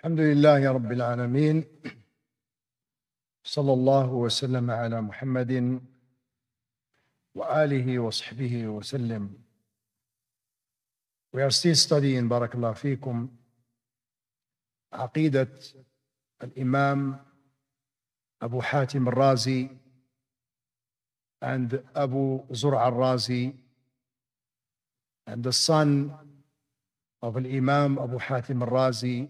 الحمد لله رب العالمين صلى الله وسلم على محمد وآله وصحبه وسلم We are still studying بارك الله فيكم عقيدة الإمام أبو حاتم الرازي and Abu Zur'a الرازي and the son of Imam Abu Hatim الرازي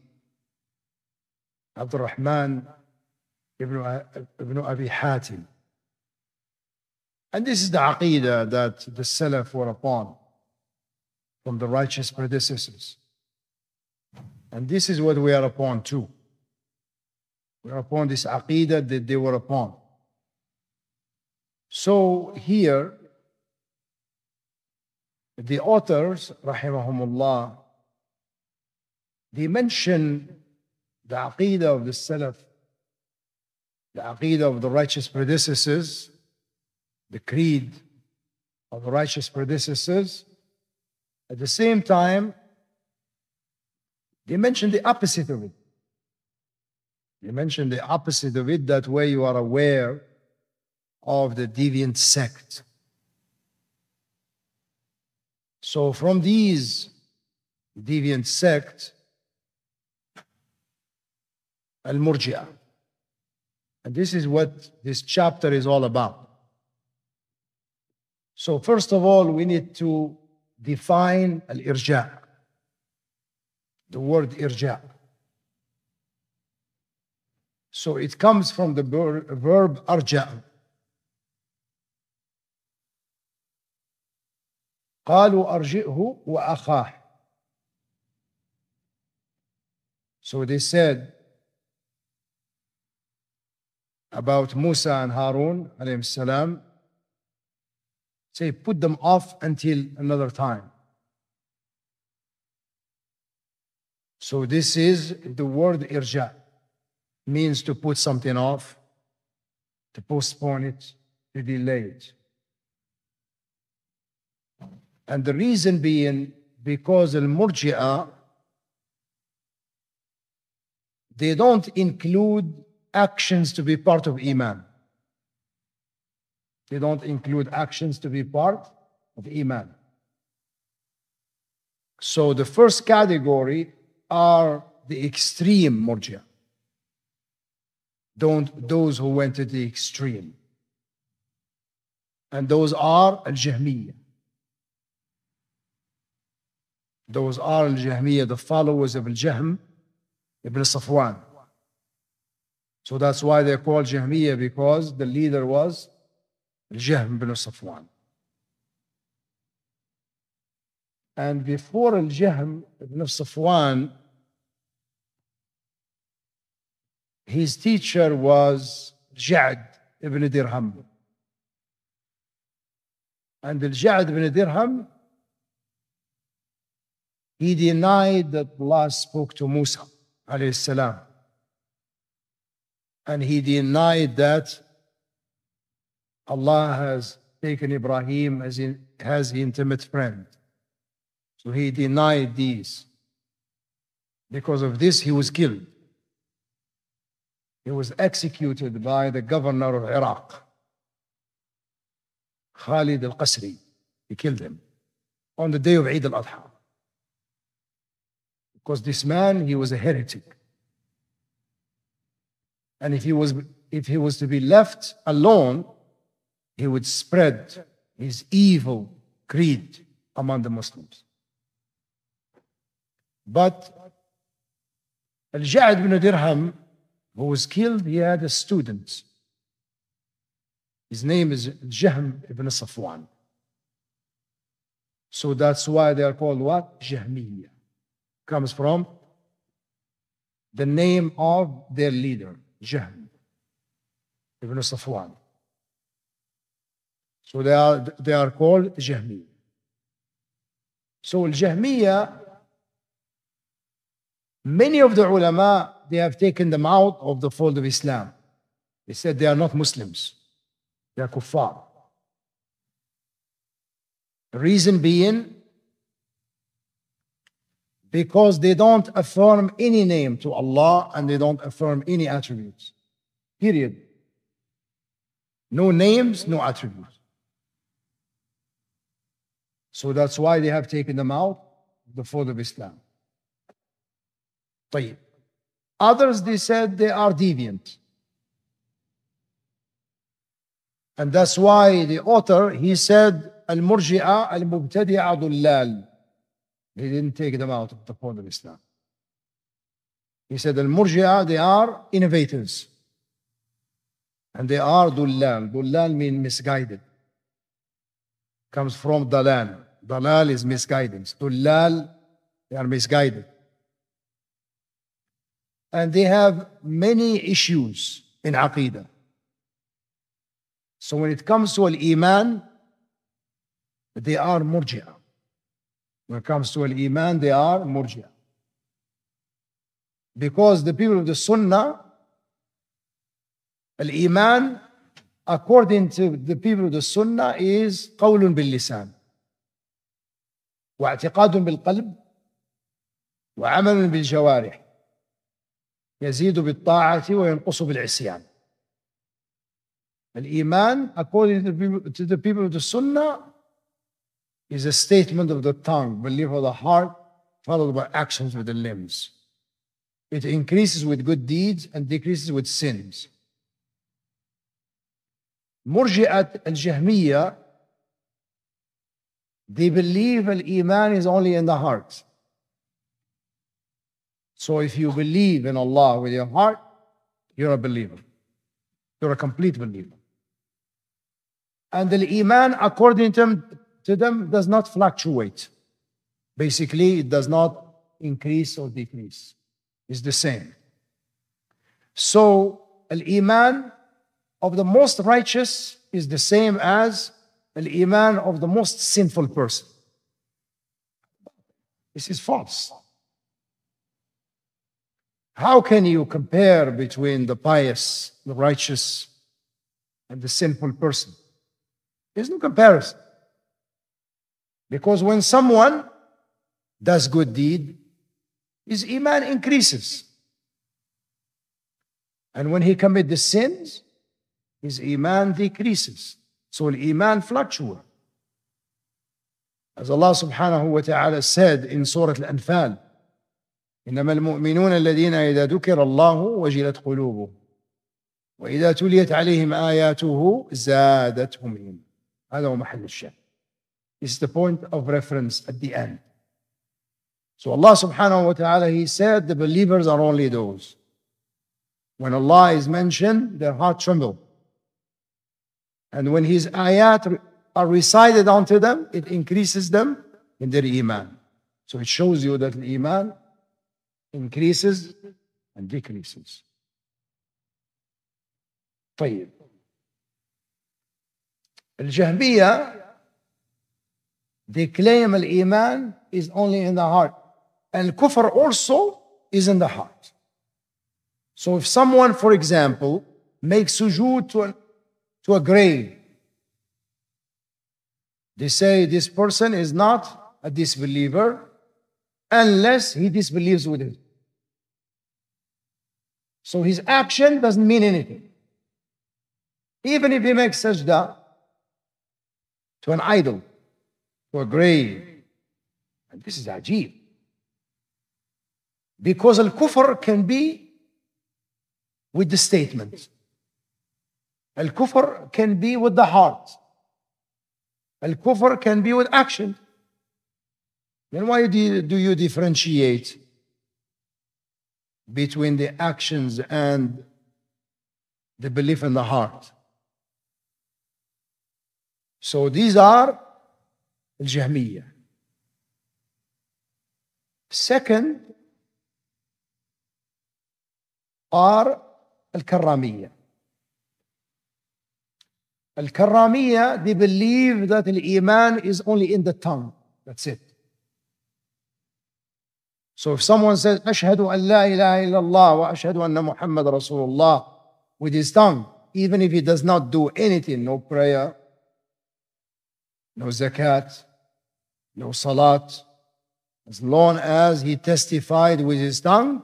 عبد الرحمن ibn, ibn Abi Hatim. And this is the aqidah that the Salaf were upon from the righteous predecessors. And this is what we are upon too. We are upon this aqidah that they were upon. So here, the authors, rahimahumullah, they mention the aqidah of the Salaf, the aqidah of the righteous predecessors, the creed of the righteous predecessors. At the same time, they mention the opposite of it. They mention the opposite of it, that way you are aware of the deviant sect. So, from these deviant sects, Al-Murji'ah. And this is what this chapter is all about. So first of all, we need to define al The word irja. So it comes from the verb arja. قالوا أرجئه وأخاه. So they said, about Musa and Harun alayhi salam, say put them off until another time. So this is the word irja, means to put something off, to postpone it, to delay it. And the reason being because al-murji'ah, they don't include actions to be part of Iman. They don't include actions to be part of Iman. So the first category are the extreme murjia. Don't those who went to the extreme. And those are al-Jahmiyyah. Those are al-Jahmiyyah, the followers of al-Jahm ibn Safwan. So that's why they're called Jahmiyyah because the leader was Jahm ibn Safwan. And before Al-Jahm ibn Safwan, his teacher was Ja'd ibn Dirham. And Al-Ja'd ibn Dirham, he denied that Allah spoke to Musa, alayhi salam and he denied that Allah has taken Ibrahim as, in, intimate friend. So he denied these. Because of this, he was killed. He was executed by the governor of Iraq, Khalid al Qasri. He killed him on the day of Eid al Adha. Because this man, he was a heretic. And if he was, if he was to be left alone, he would spread his evil creed among the Muslims. But Al-Ja'ad bin Dirham, who was killed, he had a student. His name is Jahm ibn Safwan. So that's why they are called what? Jahmiyyah. Comes from the name of their leader. Jahm ibn Safwan. So they are, they are called Jahmiyyah. So Jahmiyyah, many of the ulama, they have taken them out of the fold of Islam. They said they are not Muslims. They are kuffar. The reason being, because they don't affirm any name to Allah and they don't affirm any attributes. Period. No names, no attributes. So that's why they have taken them out, the fold of Islam. طيب. Others, they said they are deviant. And that's why the author, he said, المرجئة المبتدعة ضلال he didn't take them out of the fold of Islam. He said, Al-Murji'ah, they are innovators. And they are dullal. Dullal means misguided. Comes from dalal. Dalal is misguidance. Dullal, they are misguided. And they have many issues in aqidah. So when it comes to al-Iman, they are murji'ah. When it comes to al-Iman, they are Murjia. Because the people of the Sunnah, al-Iman, according to the people of the Sunnah, is قول باللسان واعتقاد بالقلب وعمل بالجوارح يزيد بالطاعة وينقص بالعصيان الإيمان according to the people of the Sunnah is a statement of the tongue, belief of the heart, followed by actions with the limbs. It increases with good deeds and decreases with sins. Murji'at al-Jahmiyyah, they believe al-Iman is only in the heart. So if you believe in Allah with your heart, you're a believer. You're a complete believer. And the Iman, according to them, to them does not fluctuate. Basically, it does not increase or decrease. It's the same. So, al-Iman of the most righteous is the same as al-Iman of the most sinful person. This is false. How can you compare between the pious, the righteous, and the sinful person? There's no comparison. Because when someone does good deed, his iman increases. And when he commits the sins, his iman decreases. So iman fluctuates. As Allah subhanahu wa ta'ala said in Surah Al-Anfal, إنما المؤمنون الذين إذا ذكر الله وجلت قلوبهم وإذا تليت عليهم آياته زادتهم إيمانا هذا هو محل الشاهد is the point of reference at the end. So Allah subhanahu wa ta'ala, He said, the believers are only those. When Allah is mentioned, their heart tremble. And when His ayat are recited unto them, it increases them in their iman. So it shows you that iman increases and decreases. طيب they claim al-Iman is only in the heart. And kufr also is in the heart. So if someone, for example, makes sujood to, a to a grave, they say this person is not a disbeliever unless he disbelieves with it. So his action doesn't mean anything. Even if he makes sajda to an idol, to a grave. And this is ajib. Because al kufr can be with the statement, al kufr can be with the heart, al kufr can be with action. Then why do you, do you differentiate between the actions and the belief in the heart? So these are الجهمية. Second are الكرامية. الكرامية they believe that الإيمان is only in the tongue. That's it. So if someone says أشهد أن لا إله إلا الله وأشهد أن محمد رسول الله with his tongue even if he does not do anything no prayer no zakat no salat, as long as he testified with his tongue,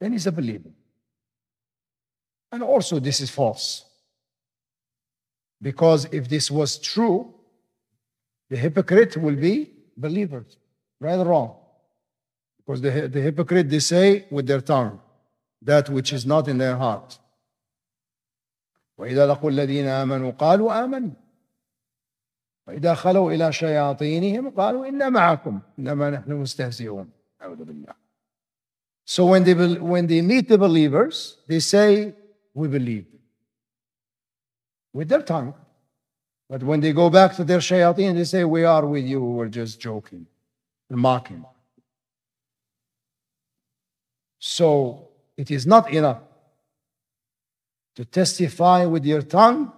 then he's a believer. And also, this is false. Because if this was true, the hypocrite will be believers, right or wrong. Because the, the hypocrite, they say with their tongue that which is not in their heart. وإذا لقوا الذين آمنوا قالوا آمنوا إلى شياطينهم قالوا إنا معكم إنما نحن مستهزئون أعوذ بالله So when they, when they meet the believers, they say, we believe. With their tongue. But when they go back to their shayateen, they say, we are with you, we were just joking and mocking. So it is not enough to testify with your tongue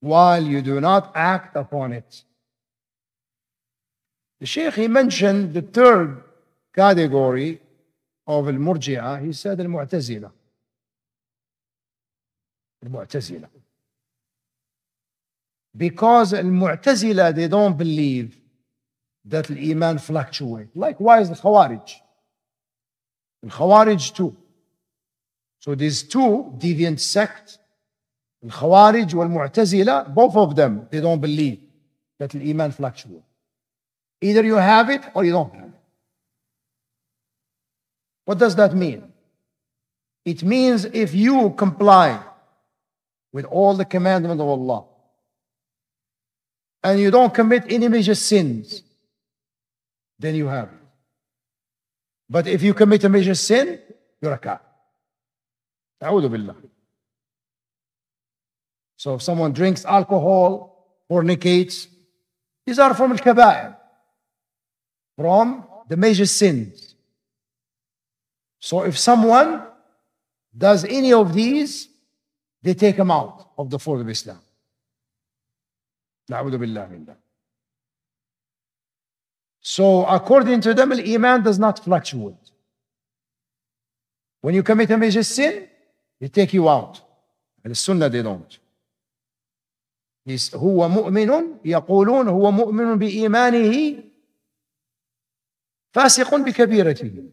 while you do not act upon it. The Sheikh, he mentioned the third category of al-Murji'ah. He said al-Mu'tazila. Al-Mu'tazila. Because al-Mu'tazila, they don't believe that al-Iman fluctuates. Likewise, the Khawarij. The Khawarij too. So these two deviant sects, الخوارج والمعتزلة both of them they don't believe that الإيمان fluctuates either you have it or you don't have it what does that mean it means if you comply with all the commandments of Allah and you don't commit any major sins then you have it but if you commit a major sin you're a kafir أعوذ بالله so if someone drinks alcohol, fornicates, these are from al-kaba'ir, from the major sins. So if someone does any of these, they take him out of the fold of Islam. نعوذ بالله من So according to them, iman does not fluctuate. When you commit a major sin, they take you out. And the sunnah, they don't. هو مؤمن يقولون هو مؤمن بإيمانه فاسق بكبيرته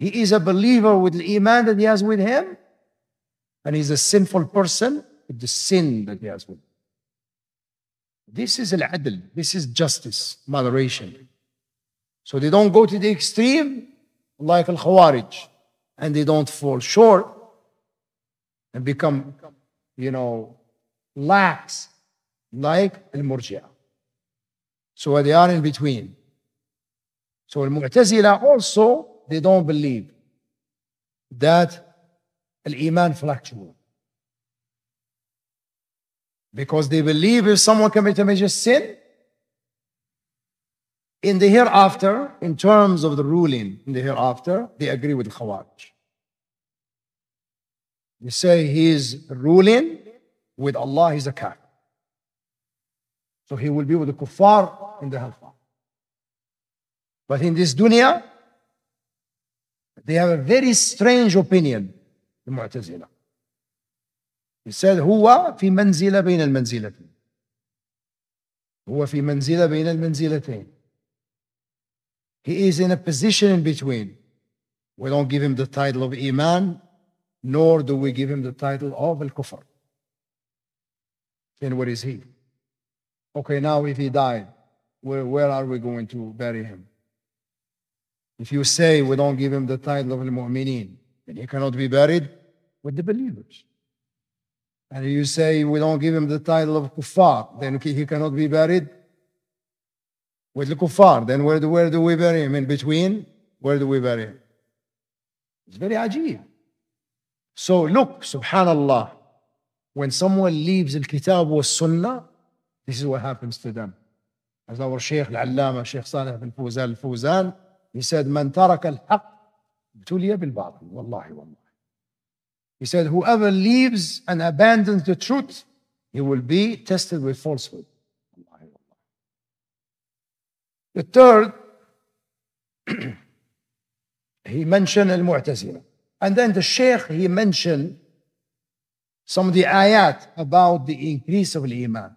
He is a believer with the iman that he has with him and he's a sinful person with the sin that he has with him. This is al-adl. This is justice, moderation. So they don't go to the extreme like al-khawarij and they don't fall short and become, you know, Lacks like al-Murji'ah. So they are in between. So al-Mu'tazila also, they don't believe that al-Iman fluctuates. Because they believe if someone commits a major sin, in the hereafter, in terms of the ruling in the hereafter, they agree with the khawaj They say he is ruling with Allah, is a kafir. So he will be with the kuffar in the hellfire. But in this dunya, they have a very strange opinion, the Mu'tazila. He said, هو في منزلة بين المنزلتين. هو في منزلة بين المنزلتين. He is in a position in between. We don't give him the title of Iman, nor do we give him the title of Al-Kufr then what is he? Okay, now if he died, where, where are we going to bury him? If you say we don't give him the title of the muminin then he cannot be buried with the believers. And you say we don't give him the title of kuffar, then he cannot be buried with the kuffar. Then where do, where do we bury him? In between? Where do we bury him? It's very ajib. So look, subhanallah, when someone leaves الكتاب Sunnah, this is what happens to them as our Shaykh al العلامة Shaykh Salih bin Fuzan al-Fuzan he said من ترك الحق ابتلي بالباطل والله والله he said whoever leaves and abandons the truth he will be tested with falsehood the third he mentioned al-Mu'tazila and then the Shaykh he mentioned some of the ayat about the increase of iman.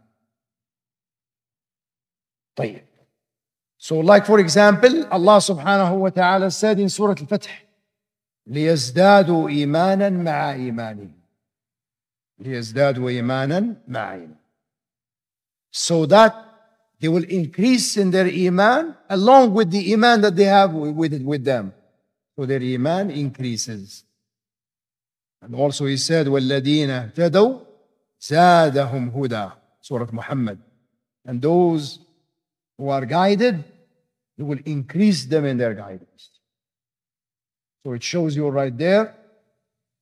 طيب. So like for example, Allah subhanahu wa ta'ala said in Surah Al-Fatih, ليزدادوا إيمانا مع إيمانهم ليزدادوا إيمانا مع إيمانهم So that they will increase in their iman along with the iman that they have with, with them. So their iman increases. And also he said, وَالَّذِينَ اهتدوا زَادَهُمْ هُدَى Surah Muhammad. And those who are guided, he will increase them in their guidance. So it shows you right there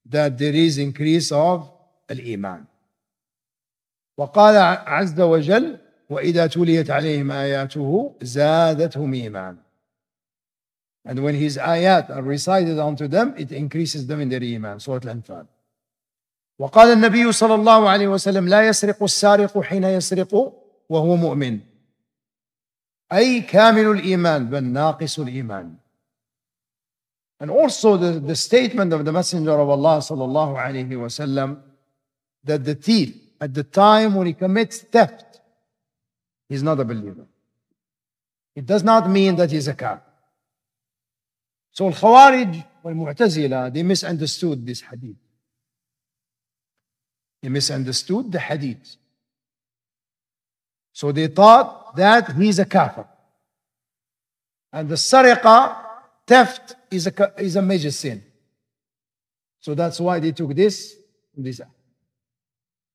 that there is increase of الإيمان. وقال عز وجل وإذا تليت عليهم آياته زادتهم إيمانا And when his ayat are recited unto them, it increases them in their iman. Surah Al-Anfal. وقال النبي صلى الله عليه وسلم لا يسرق السارق حين يسرق وهو مؤمن أي كامل الإيمان بل ناقص الإيمان And also the, the statement of the Messenger of Allah صلى الله عليه وسلم that the thief at the time when he commits theft he's not a believer. It does not mean that he's a kafir. So الخوارج والمعتزلة they misunderstood this hadith. They misunderstood the hadith. So they thought that he's a kafir. And the sariqa, theft, is a, is a major sin. So that's why they took this and this out.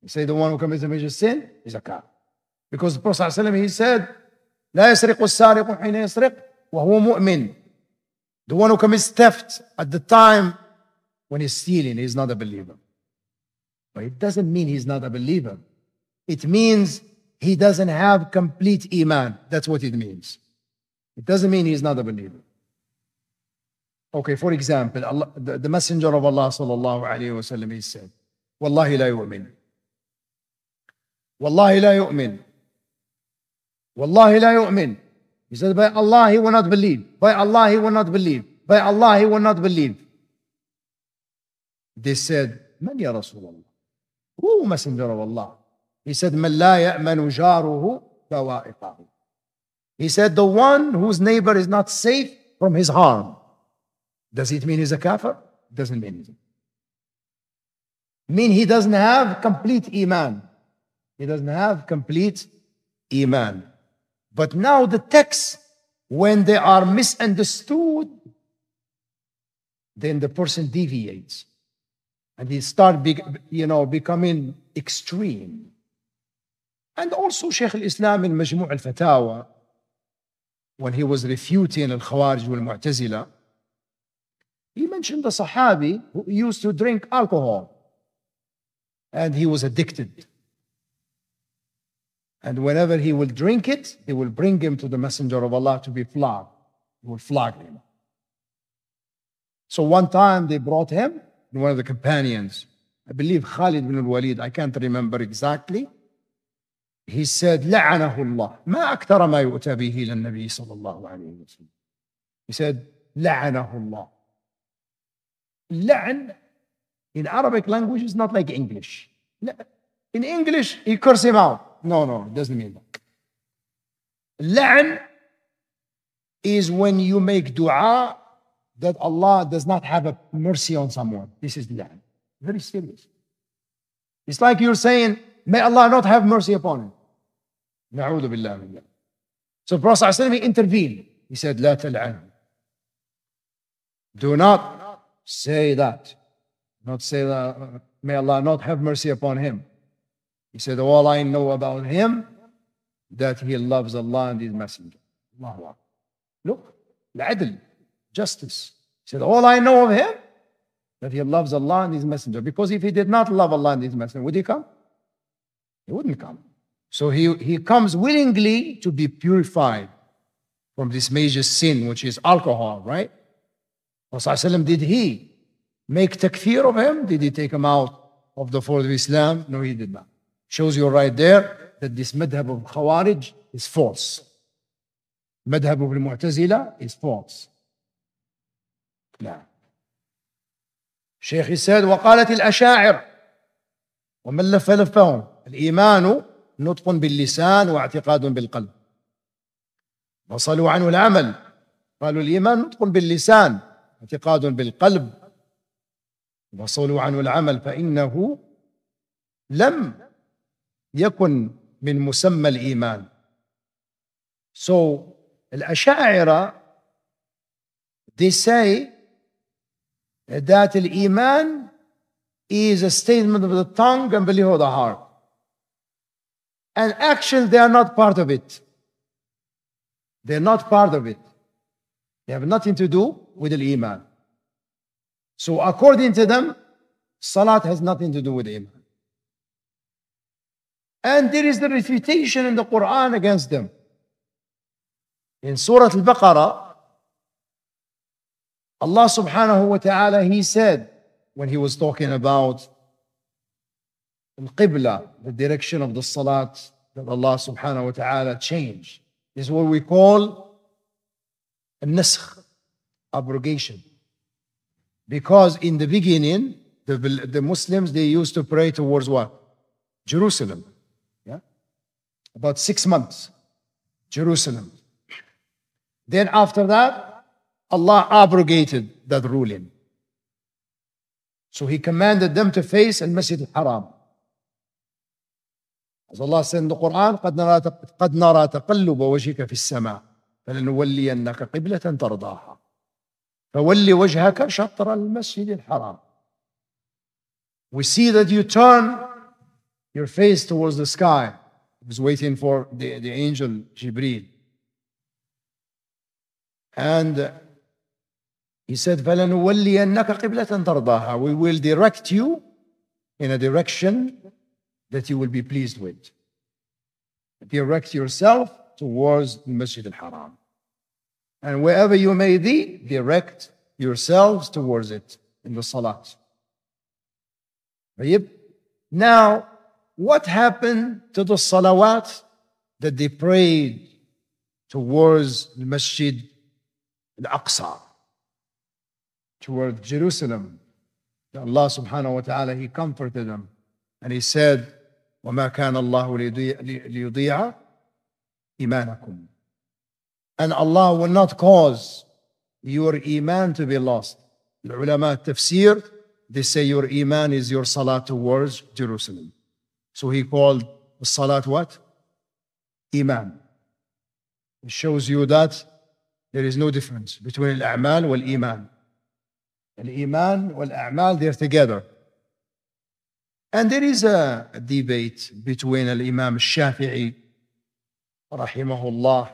They say the one who commits a major sin is a kafir. Because the Prophet ﷺ, he said, لا يسرق السارق حين يسرق وهو مؤمن The one who commits theft at the time when he's stealing, he's not a believer. But it doesn't mean he's not a believer. It means he doesn't have complete iman. That's what it means. It doesn't mean he's not a believer. Okay, for example, Allah, the, the, Messenger of Allah sallallahu alayhi wa sallam, he said, Wallahi la yu'min. Wallahi la yu'min. Wallahi la yu'min. He said, By Allah, he will not believe. By Allah, he will not believe. By Allah, he will not believe. They said, Man ya Rasulullah? Who Messenger of Allah? He said, Man la ya'manu jaruhu fawa'iqahu. He said, The one whose neighbor is not safe from his harm. Does it mean he's a kafir? Doesn't mean anything. Mean he doesn't have complete iman. He doesn't have complete iman. But now the texts, when they are misunderstood, then the person deviates and he start be, you know becoming extreme and also Sheikh al-Islam in Majmu' al-Fatawa when he was refuting al-Khawarij wal-Mu'tazila he mentioned a Sahabi who used to drink alcohol and he was addicted and whenever he will drink it, he will bring him to the Messenger of Allah to be flogged. He will flog him. So one time they brought him, and one of the companions, I believe Khalid bin al-Walid, I can't remember exactly. He said, لعنه الله ما أكثر ما يؤتى به للنبي صلى الله عليه وسلم. He said, لعنه الله. لعن in Arabic language is not like English. In English, he curse him out. No, no, it doesn't mean that. La'n is when you make dua that Allah does not have a mercy on someone. This is la'n. Very serious. It's like you're saying, may Allah not have mercy upon him. Na'udhu billah min So Prophet ﷺ intervened. He said, لا تلعنه. Do not say that. Not say that, uh, may Allah not have mercy upon him. He said, All I know about him that he loves Allah and his messenger. Allah. Look, the adl justice. He said, All I know of him that he loves Allah and his messenger. Because if he did not love Allah and his messenger, would he come? He wouldn't come. So he, he comes willingly to be purified from this major sin, which is alcohol, right? Rasulullah did he make takfir of him? Did he take him out of the fold of Islam? No, he did not. shows you right there that this madhab of Khawarij is false. Madhab of Mu'tazila is false. نعم. شيخ السيد وقالت الأشاعر ومن لف لفهم الإيمان نطق باللسان واعتقاد بالقلب وصلوا عنه العمل قالوا الإيمان نطق باللسان اعتقاد بالقلب وصلوا عنه العمل فإنه لم يكن من مسمى الايمان so الاشاعره they say that الايمان is a statement of the tongue and belief of the heart and actually they are not part of it they are not part of it they have nothing to do with الإيمان iman so according to them salat has nothing to do with iman And there is the refutation in the Quran against them. In Surah Al Baqarah, Allah subhanahu wa ta'ala, He said, when He was talking about Al Qibla, the direction of the Salat that Allah subhanahu wa ta'ala changed, is what we call a Nisf, abrogation. Because in the beginning, the, the Muslims, they used to pray towards what? Jerusalem about six months, Jerusalem. Then after that, Allah abrogated that ruling. So he commanded them to face Al-Masjid Al-Haram. As Allah said in the Quran, قَدْ نَرَى, قد نرى وَجْهِكَ فِي السَّمَاءِ فَلَنُوَلِّيَنَّكَ قِبْلَةً تَرْضَاهَا فَوَلِّ وَجْهَكَ شَطْرَ الْمَسْجِدِ الْحَرَامِ We see that you turn your face towards the sky was waiting for the, the angel Jibril. And uh, he said, فَلَنُوَلِّيَنَّكَ قِبْلَةً تَرْضَاهَا We will direct you in a direction that you will be pleased with. Direct yourself towards Masjid al-Haram. And wherever you may be, direct yourselves towards it in the Salat. Now, what happened to the salawat that they prayed towards the Masjid al-Aqsa, towards Jerusalem? Allah subhanahu wa ta'ala, He comforted them. And He said, وَمَا كَانَ اللَّهُ لِيُضِيعَ إِيمَانَكُمْ And Allah will not cause your iman to be lost. The ulama tafsir, they say your iman is your salah towards Jerusalem. So he called Salat what? Iman. It shows you that there is no difference between al-a'mal wal-iman. Al-iman wal-a'mal, they're together. And there is a debate between al-imam shafii rahimahullah,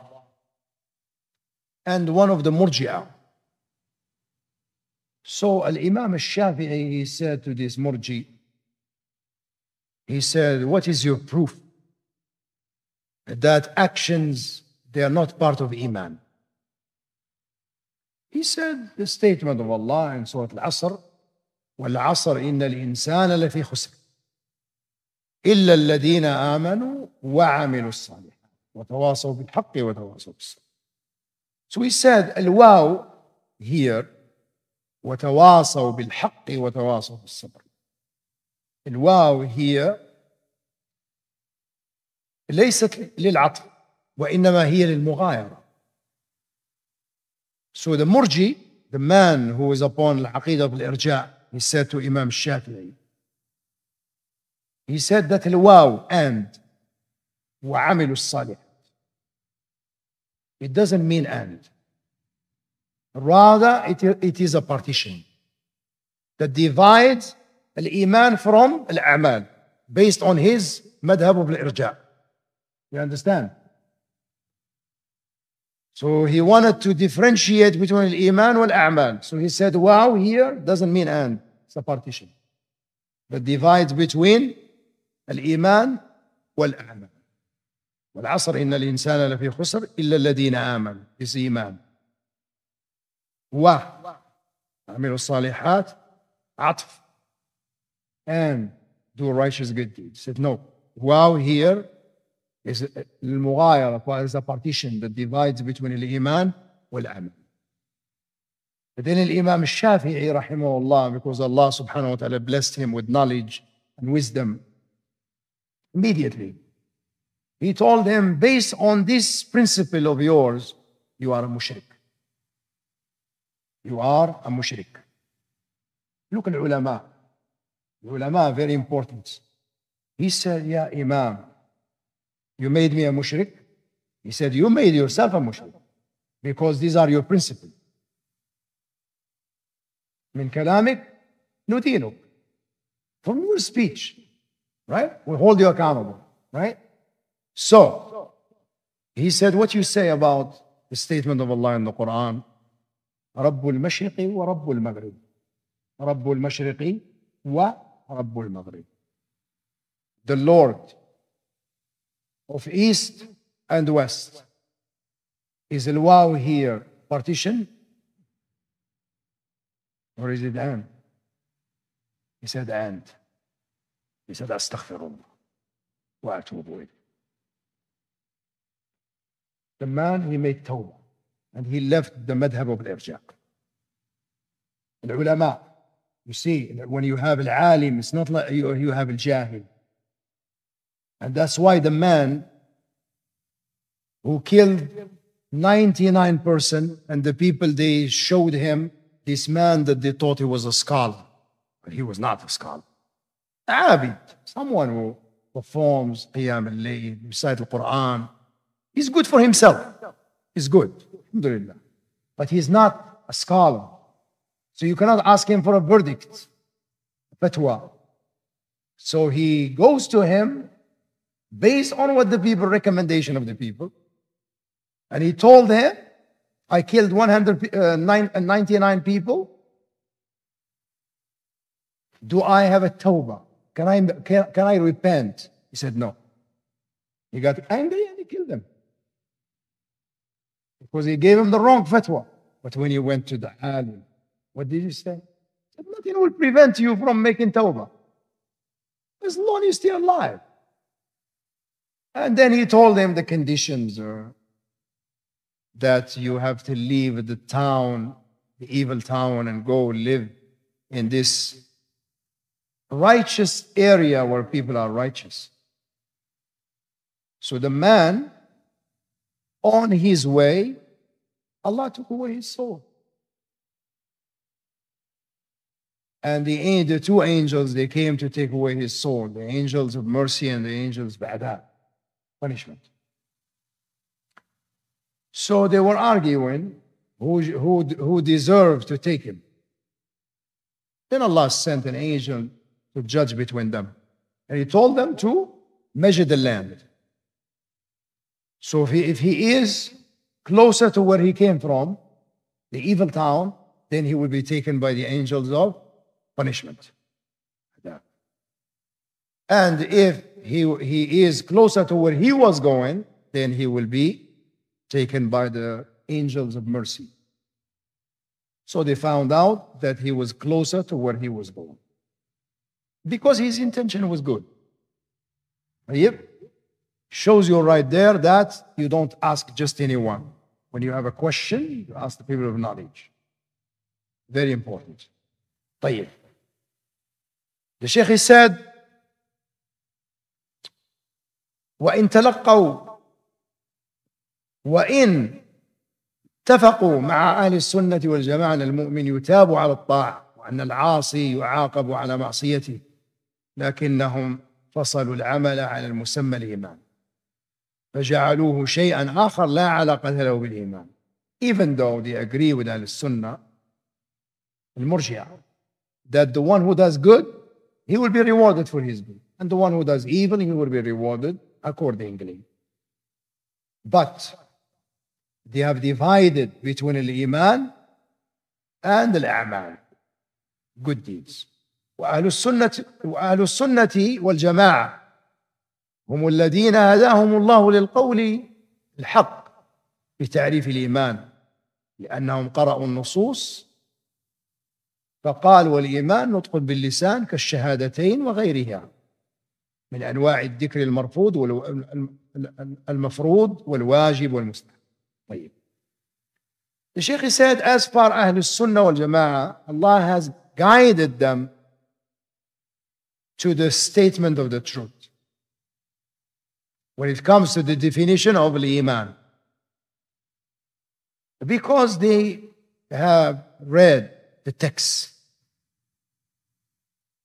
and one of the Murji'a. So al-imam shafii he said to this murji' He said, What is your proof that actions, they are not part of Iman? He said the statement of Allah in Surah Al-Asr, والعصر إن الإنسان لفي خسر إلا الذين آمنوا وعملوا الصالحات وتواصوا بالحق وتواصوا بالصبر. So he said الواو here وتواصوا بالحق وتواصوا بالصبر. الواو هي ليست للعطف وإنما هي للمغايرة So the Murji, the man who is upon العقيدة بالإرجاع he said to Imam Shafi'i he said that الواو and وعملوا الصالح it doesn't mean and rather it, it is a partition that divides al-iman from al-a'mal, based on his madhab of al-irja. You understand? So he wanted to differentiate between al-iman and al-a'mal. So he said, wow here doesn't mean and. It's a partition. the divide between al-iman wal-a'mal. والعصر إن الإنسان لفي خسر إلا الذين آمنوا is إيمان و عملوا الصالحات عطف and do righteous good deeds. He said, no. Wow here is المغايرة is a partition that divides between الإيمان والعمل. But then Imam Shafi'i rahimahullah, because Allah subhanahu wa ta'ala blessed him with knowledge and wisdom immediately. He told him, based on this principle of yours, you are a mushrik. You are a mushrik. Look at the ulama ulama, very important. He said, Ya Imam, you made me a mushrik? He said, You made yourself a mushrik because these are your principles. من كلامك ندينك. From your speech, right? We hold you accountable, right? So, he said, What you say about the statement of Allah in the Quran? رب المشرق ورب المغرب. رب المشرق و رب المغرب the Lord of East and West. Is the wow here partition? Or is it and? He said and. He said astaghfirullah wa atubu The man, he made tawbah and he left the madhab of the irja The ulama, you see, when you have al-alim, it's not like you, you have al-jahil. And that's why the man who killed 99% and the people they showed him, this man that they thought he was a scholar, but he was not a scholar. Abid, someone who performs Qiyam al-Layl, recite the Quran. He's good for himself. He's good, alhamdulillah. But he's not a scholar. So you cannot ask him for a verdict, fatwa. So he goes to him based on what the people, recommendation of the people. And he told him, I killed 199 uh, uh, people. Do I have a tawbah? Can I, can, can I repent? He said, no. He got angry and he killed him. Because he gave him the wrong fatwa. But when he went to the alim, what did he say? Nothing will prevent you from making tawbah. As long as you're still alive. And then he told him the conditions are that you have to leave the town, the evil town, and go live in this righteous area where people are righteous. So the man, on his way, Allah took away his soul. And the, the two angels, they came to take away his soul, the angels of mercy and the angels of adab, punishment. So they were arguing who, who, who deserved to take him. Then Allah sent an angel to judge between them. And he told them to measure the land. So if he, if he is closer to where he came from, the evil town, then he will be taken by the angels of punishment. And if he, he is closer to where he was going, then he will be taken by the angels of mercy. So they found out that he was closer to where he was going because his intention was good. Yep. Shows you right there that you don't ask just anyone. When you have a question, you ask the people of knowledge. Very important. طيب للشيخ الساد وإن تلقوا وإن اتفقوا مع أهل السنة والجماعة أن المؤمن يتاب على الطاعة وأن العاصي يعاقب على معصيته لكنهم فصلوا العمل على المسمى الإيمان فجعلوه شيئا آخر لا علاقة له بالإيمان even though they agree with أهل السنة المرجعة that the one who does good he will be rewarded for his good. And the one who does evil, he will be rewarded accordingly. But they have divided between the iman and the amal good deeds. وأهل السنة وأهل السنة والجماعة هم الذين هداهم الله للقول الحق في تعريف الإيمان لأنهم قرأوا النصوص فقال والإيمان نطق باللسان كالشهادتين وغيرها من أنواع الذكر المرفوض المفروض والواجب والمستحب طيب The Sheikh said, as far Ahl Sunnah والجماعة Jama'ah, Allah has guided them to the statement of the truth. When it comes to the definition of Iman, because they have read the text.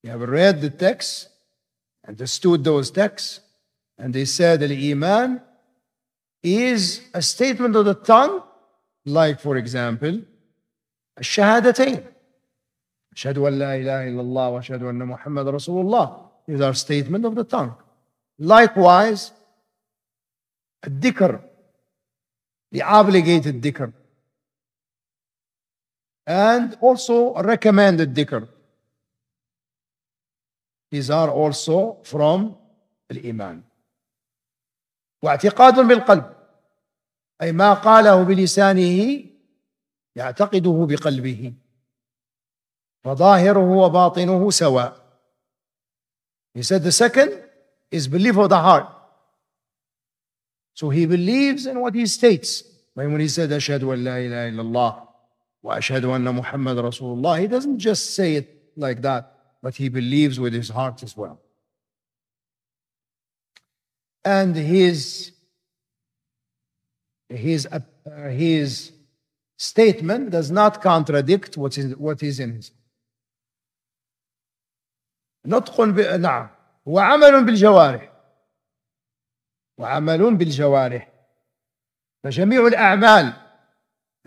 You have read the text, understood those texts, and they said the Iman is a statement of the tongue, like, for example, الشهادتين أشهد أن لا إله إلا الله وأشهد أن محمد رسول الله statement of the tongue. Likewise, a dhikr, the obligated dhikr, and also recommended dhikr. These are also from الإيمان واعتقاد بالقلب أي ما قاله بلسانه يعتقده بقلبه فظاهره وباطنه سواء He said the second is belief of the heart. So he believes in what he states. When he said, أشهد أن لا إله إلا الله وأشهد أن Muhammad Rasulullah. He doesn't just say it like that, but he believes with his heart as well. And his, his, uh, his statement does not contradict what is, what is in his. نطق ب... نعم wa بالجوارح وعمل بالجوارح فجميع الأعمال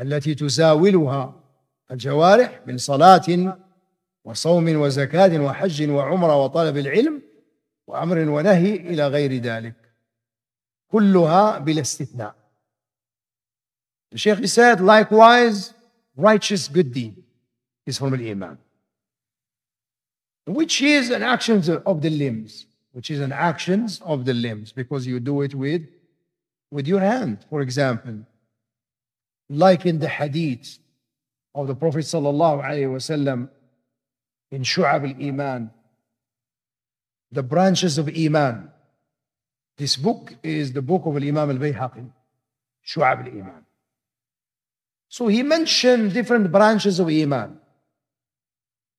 التي تزاولها الجوارح من صلاة وصوم وزكاة وحج وعمرة وطلب العلم وأمر ونهي إلى غير ذلك كلها بلا استثناء الشيخ said likewise righteous good deed is from the Iman which is an action of the limbs which is an actions of the limbs because you do it with with your hand for example like in the hadith of the Prophet sallallahu wasallam in Shu'ab al-Iman, the branches of Iman. This book is the book of Imam al-Bayhaqi, Shu'ab al-Iman. So he mentioned different branches of Iman.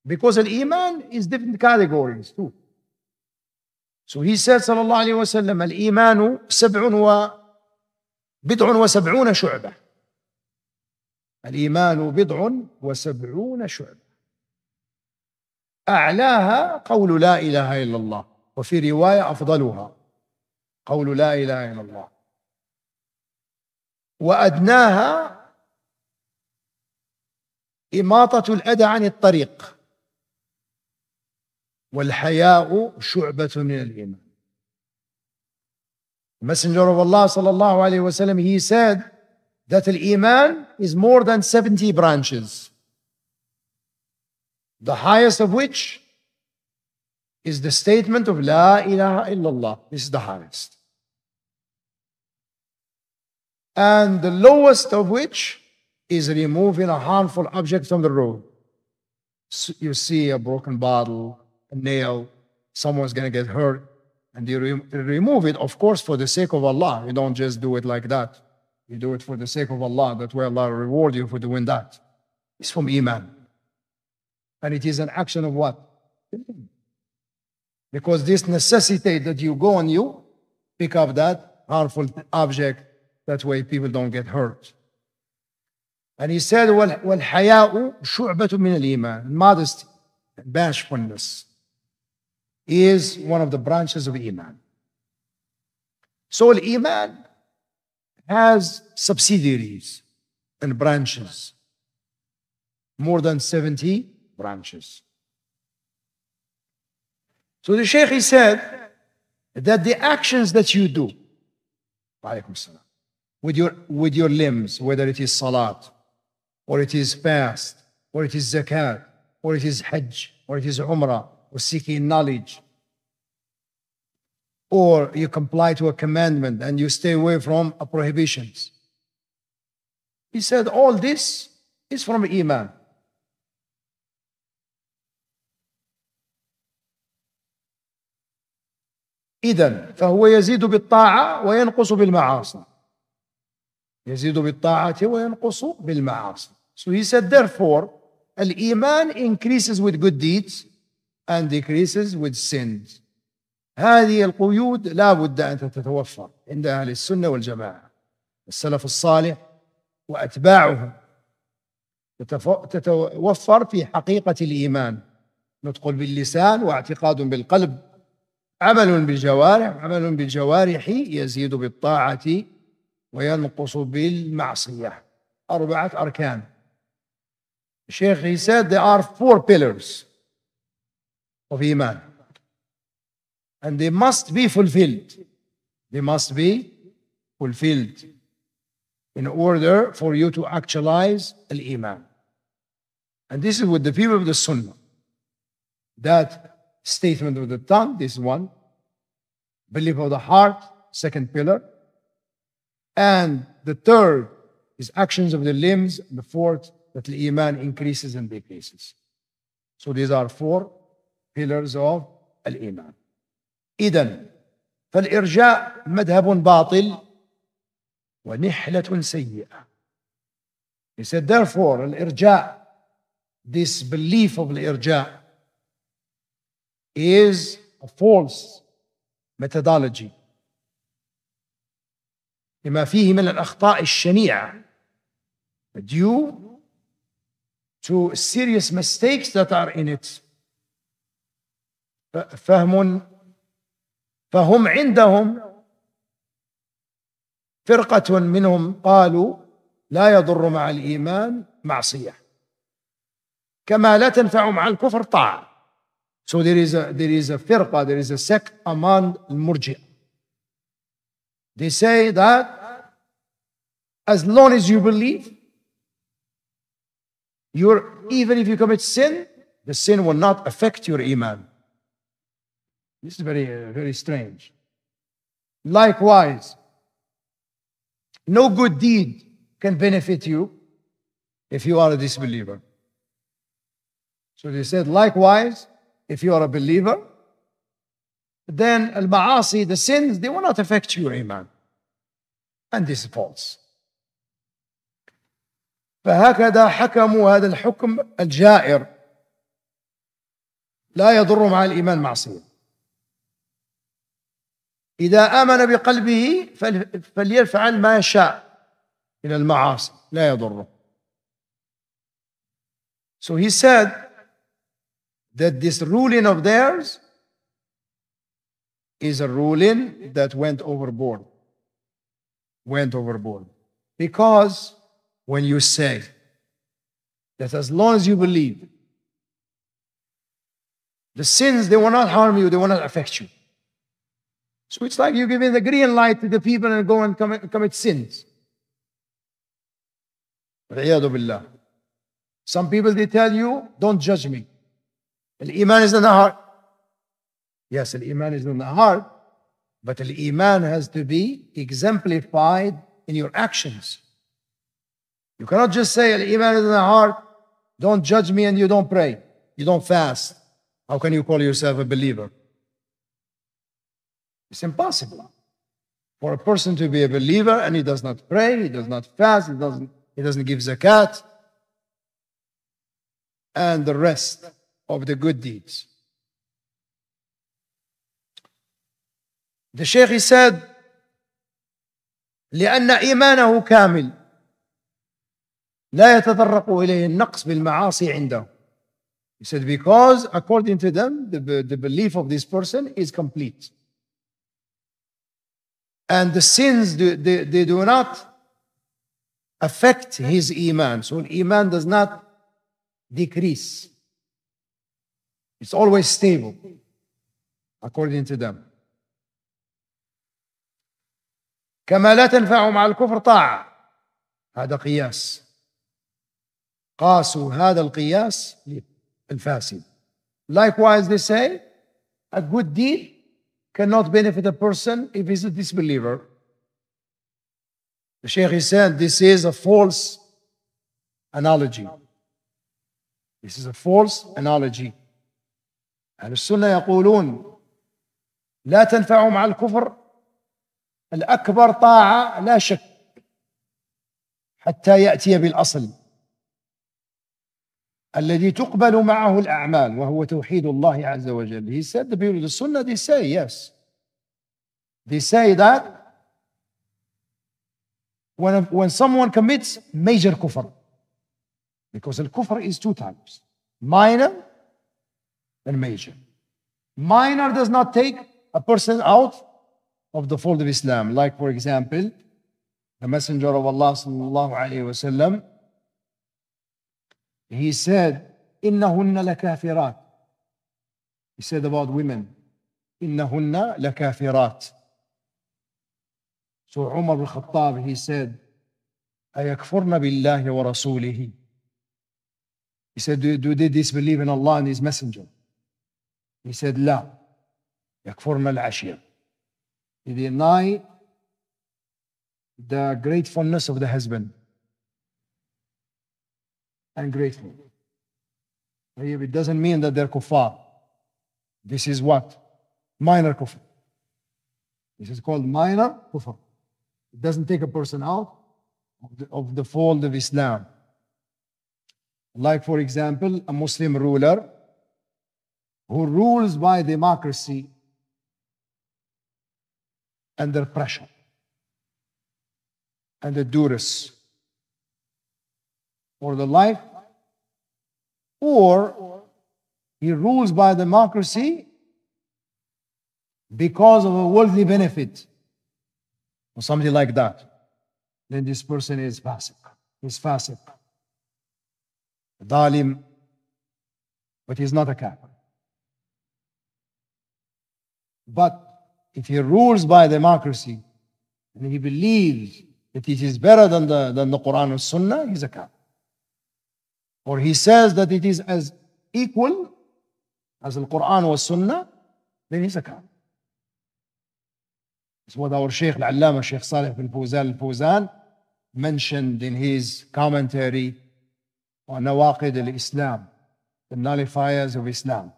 Because al-Iman is different categories too. So he said sallallahu alaihi wasallam, al-Imanu sab'un wa bid'un wa sab'una shu'bah. الإيمان بضع وسبعون شعبة أعلاها قول لا إله إلا الله وفي رواية أفضلها قول لا إله إلا الله وأدناها إماطة الأذى عن الطريق والحياء شعبة من الإيمان Messenger of Allah صلى الله عليه وسلم he said that al-Iman is more than 70 branches. The highest of which is the statement of La ilaha illallah. This is the highest. And the lowest of which is removing a harmful object from the road. So you see a broken bottle, a nail, someone's going to get hurt, and you re remove it, of course, for the sake of Allah. You don't just do it like that. You do it for the sake of Allah. That way Allah will reward you for doing that. It's from Iman. And it is an action of what? Because this necessitates that you go and you pick up that harmful object. That way people don't get hurt. And he said, وَالْحَيَاءُ شُعْبَةٌ مِنَ الْإِيمَانِ Modesty, bashfulness is one of the branches of Iman. So Iman has subsidiaries and branches, more than 70 branches. So the Shaykh, he said that the actions that you do, with your, with your limbs, whether it is salat, or it is fast, or it is zakat, or it is hajj, or it is umrah, or seeking knowledge, or you comply to a commandment and you stay away from prohibitions. He said, all this is from Iman. إذا فهو يزيد بالطاعة وينقص بالمعاصي. يزيد بالطاعة وينقص بالمعاصي. So he said, therefore, al-Iman increases with good deeds and decreases with sins. هذه القيود لا بد أن تتوفر عند أهل السنة والجماعة السلف الصالح وأتباعهم تتوفر في حقيقة الإيمان نطق باللسان واعتقاد بالقلب عمل بالجوارح عمل بالجوارح يزيد بالطاعة وينقص بالمعصية أربعة أركان الشيخ he said there are four pillars of إيمان and they must be fulfilled. They must be fulfilled in order for you to actualize Al Iman. And this is with the people of the Sunnah. That statement of the tongue, this one. Belief of the heart, second pillar. And the third is actions of the limbs. The fourth, that the Iman increases and decreases. So these are four pillars of Al Iman. إذا فالإرجاء مذهب باطل ونحلة سيئة. He said therefore الإرجاء this belief of الإرجاء is a false methodology لما فيه من الأخطاء الشنيعة due to serious mistakes that are in it فهم فهم عندهم فرقة منهم قالوا لا يضر مع الإيمان معصية كما لا تنفع مع الكفر طاعة So there is a, there is a فرقة there is a sect among المرجئة They say that as long as you believe, you're, even if you commit sin, the sin will not affect your iman. This is very, uh, very strange. Likewise, no good deed can benefit you if you are a disbeliever. So they said, likewise, if you are a believer, then al maasi, the sins, they will not affect your iman. And this is false. فهكذا حكموا هذا الحكم الجائر لا يضر مع الإيمان معصية إذا آمن بقلبه فليفعل ما من المعاصي لا يضره So he said that this ruling of theirs is a ruling that went overboard. Went overboard. Because when you say that as long as you believe, the sins, they will not harm you, they will not affect you. So it's like you're giving the green light to the people and go and commit, commit sins. Some people they tell you, don't judge me. Iman is in the heart. Yes, Iman is in the heart, but Iman has to be exemplified in your actions. You cannot just say Iman is in the heart, don't judge me, and you don't pray, you don't fast. How can you call yourself a believer? It's impossible for a person to be a believer and he does not pray, he does not fast, he doesn't, he doesn't give zakat, and the rest of the good deeds. The Sheikh he said, لأن إيمانه كامل لا يتطرق إليه النقص بالمعاصي عنده. He said, because according to them, the, the belief of this person is complete and the sins they, they, they do not affect his iman so iman does not decrease it's always stable according to them كما لا تنفع مع الكفر طاعة هذا قياس قاسوا هذا القياس الفاسد likewise they say a good deed cannot benefit a person if he's a disbeliever. The Sheikh is saying this is a false analogy. This is a false analogy. أهل السنة يقولون لا تنفع مع الكفر الأكبر طاعة لا شك حتى يأتي بالأصل الذي تقبل معه الأعمال وهو توحيد الله عز وجل. He said, the people of the Sunnah, they say yes. They say that when, when someone commits major kufr, because al-kufr is two types, minor and major. Minor does not take a person out of the fold of Islam. Like for example, the Messenger of Allah sallallahu alayhi wa he said, إِنَّهُنَّ لَكَافِرَاتِ He said about women, إِنَّهُنَّ لَكَافِرَاتِ So Umar al-Khattab, he said, أَيَكْفُرْنَ بِاللَّهِ وَرَسُولِهِ He said, do, do they disbelieve in Allah and His Messenger? He said, لا يكفرن العشير He denied the gratefulness of the husband and greatly. it doesn't mean that they're kuffar. This is what? Minor kuffar. This is called minor kuffar. It doesn't take a person out of the, of the fold of Islam. Like, for example, a Muslim ruler who rules by democracy under pressure and the duress for the life, or he rules by democracy because of a worldly benefit, or something like that, then this person is fasik, He's fasiq. Dalim, but he's not a kafir. But if he rules by democracy and he believes that it is better than the, than the Quran and Sunnah, he's a kafir or he says that it is as equal as the Quran was Sunnah, then he's a kafir. It's what our Shaykh Al-Allama, Shaykh Salih bin Fuzan al-Fawzan mentioned in his commentary on Nawaqid al-Islam, the nullifiers of Islam.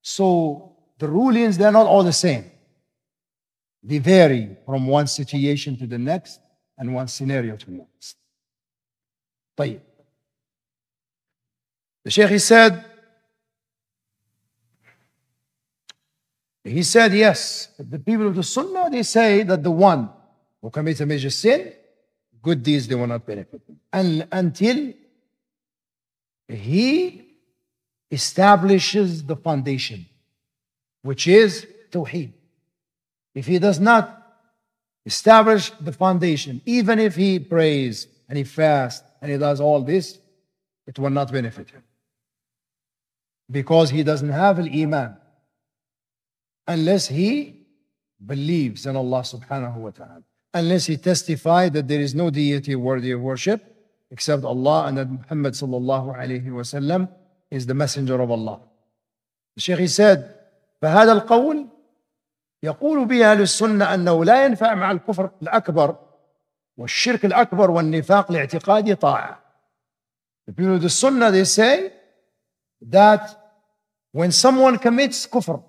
So the rulings, they're not all the same. They vary from one situation to the next and one scenario to the next. طيب the Sheikh, he said, he said, yes, the people of the Sunnah, they say that the one who commits a major sin, good deeds, they will not benefit. And until he establishes the foundation, which is Tawheed. If he does not establish the foundation, even if he prays and he fasts and he does all this, it will not benefit him because he doesn't have an iman unless he believes in Allah subhanahu wa ta'ala, unless he testifies that there is no deity worthy of worship except Allah and that Muhammad sallallahu alayhi wa sallam is the messenger of Allah. The Shaykh said, فهذا القول يقول به أهل السنة أنه لا ينفع مع الكفر الأكبر والشرك الأكبر والنفاق الاعتقادي طاعة. The people of the Sunnah, they say, that when someone commits kufr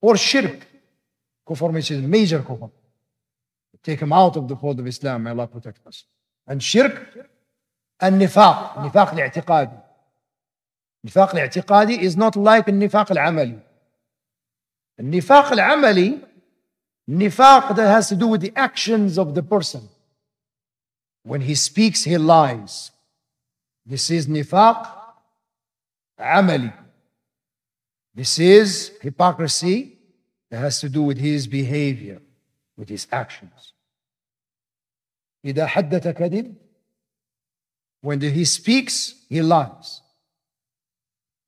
or shirk, kufr which is major kufr, take him out of the fold of Islam, may Allah protect us. And shirk and nifaq, nifaq al Nifaq al is not like nifaq al-amali. Nifaq al-amali, nifaq that has to do with the actions of the person. When he speaks, he lies. This is nifaq عملي. This is hypocrisy that has to do with his behavior, with his actions. إذا When he speaks, he lies.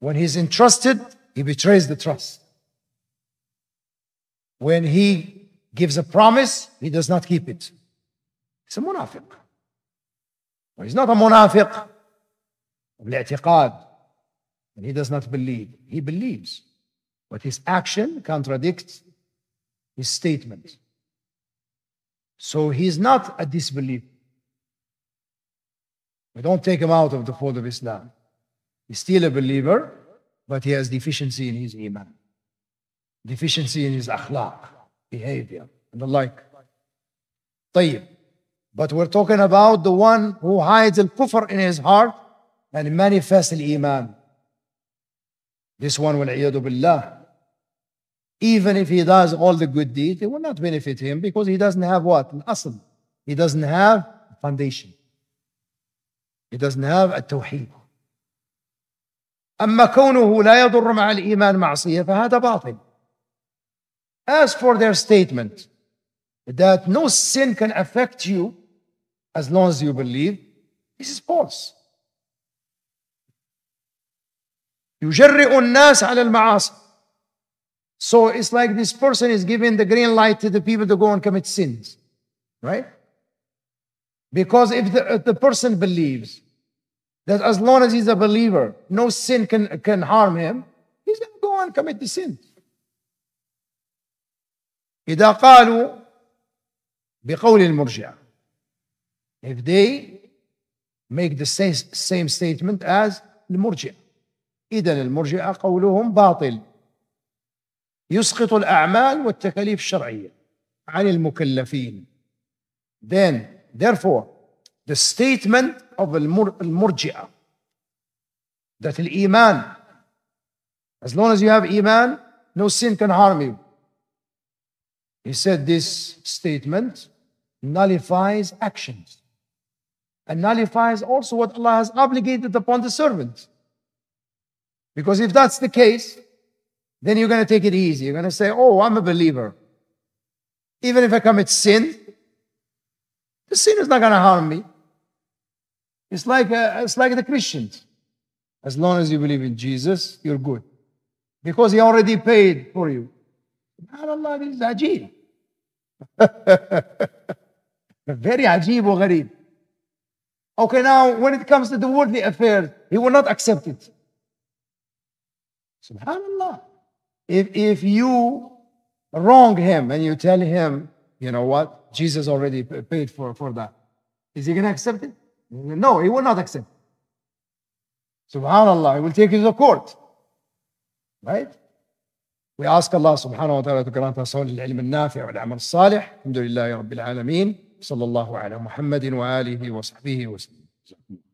When he's entrusted, he betrays the trust. When he gives a promise, he does not keep it. It's a munafiq. Well, he's not a munafiq. بالاعتقاد and he does not believe. He believes. But his action contradicts his statement. So he's not a disbeliever. We don't take him out of the fold of Islam. He's still a believer, but he has deficiency in his iman, deficiency in his akhlaq, behavior, and the like. طيب. But we're talking about the one who hides al kufr in his heart and manifests al iman. This one, will billah, even if he does all the good deeds, it will not benefit him because he doesn't have what? An asl. He doesn't have a foundation. He doesn't have a tawheed. أما كونه لا يضر مع الإيمان معصية فهذا باطل. As for their statement that no sin can affect you as long as you believe, this is false. يجرئ الناس على المعاصي so it's like this person is giving the green light to the people to go and commit sins right because if the, if the person believes that as long as he's a believer no sin can, can harm him he's going to go and commit the sins إذا قالوا بقول المرجع if they make the same, same statement as the Murji'a. إذا المرجئة قولهم باطل يسقط الأعمال والتكاليف الشرعية عن المكلفين then therefore the statement of المرجئة that الإيمان as long as you have إيمان no sin can harm you he said this statement nullifies actions and nullifies also what Allah has obligated upon the servant Because if that's the case, then you're going to take it easy. You're going to say, Oh, I'm a believer. Even if I commit sin, the sin is not going to harm me. It's like, uh, it's like the Christians. As long as you believe in Jesus, you're good. Because he already paid for you. Allah is ajib. Very ajib or gharib. Okay, now when it comes to the worldly affairs, he will not accept it. Subhanallah. If, if you wrong him and you tell him, you know what, Jesus already paid for, for that, is he going to accept it? No, he will not accept Subhanallah, he will take you to court. Right? We ask Allah subhanahu wa ta'ala to grant us all العلم النافع والعمل الصالح الحمد لله رب العالمين صلى الله على محمد وآله وصحبه وسلم